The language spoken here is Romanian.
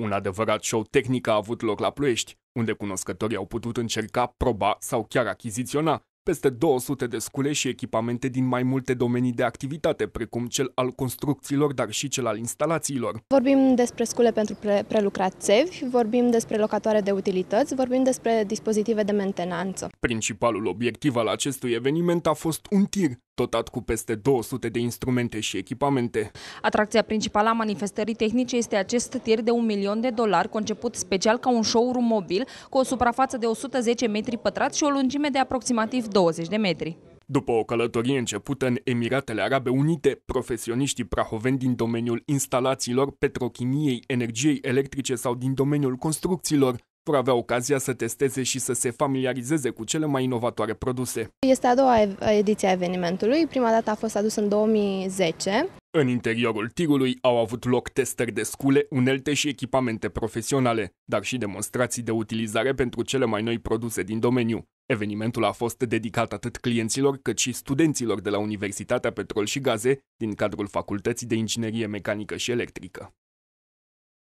Un adevărat show tehnic a avut loc la Ploiești, unde cunoscătorii au putut încerca, proba sau chiar achiziționa peste 200 de scule și echipamente din mai multe domenii de activitate, precum cel al construcțiilor, dar și cel al instalațiilor. Vorbim despre scule pentru pre- prelucrat țevi, vorbim despre locatoare de utilități, vorbim despre dispozitive de mentenanță. Principalul obiectiv al acestui eveniment a fost un tir, dotat cu peste 200 de instrumente și echipamente. Atracția principală a manifestării tehnice este acest tir de un milion de dolari, conceput special ca un showroom mobil, cu o suprafață de 110 metri pătrați și o lungime de aproximativ 20 de metri. După o călătorie începută în Emiratele Arabe Unite, profesioniștii prahoveni din domeniul instalațiilor, petrochimiei, energiei electrice sau din domeniul construcțiilor vor avea ocazia să testeze și să se familiarizeze cu cele mai inovatoare produse. Este a doua ediție a evenimentului, prima dată a fost adus în 2010. În interiorul tirului au avut loc testări de scule, unelte și echipamente profesionale, dar și demonstrații de utilizare pentru cele mai noi produse din domeniu. Evenimentul a fost dedicat atât clienților cât și studenților de la Universitatea Petrol și Gaze din cadrul Facultății de Inginerie Mecanică și Electrică.